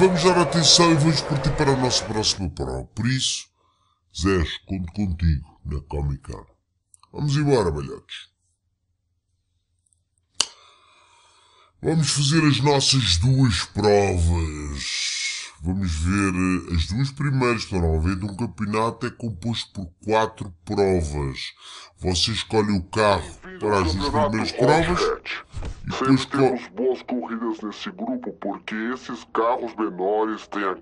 vamos dar atenção e vamos partir para a nossa próxima prova. Por isso, Zés, conto contigo na Comic Con. Vamos embora, malhotes. Vamos fazer as nossas duas provas. Vamos ver eh, as duas primeiras que estão vendo. Um campeonato é composto por quatro provas. Você escolhe o carro para as duas primeiras provas Sempre temos boas corridas nesse grupo porque esses carros menores têm a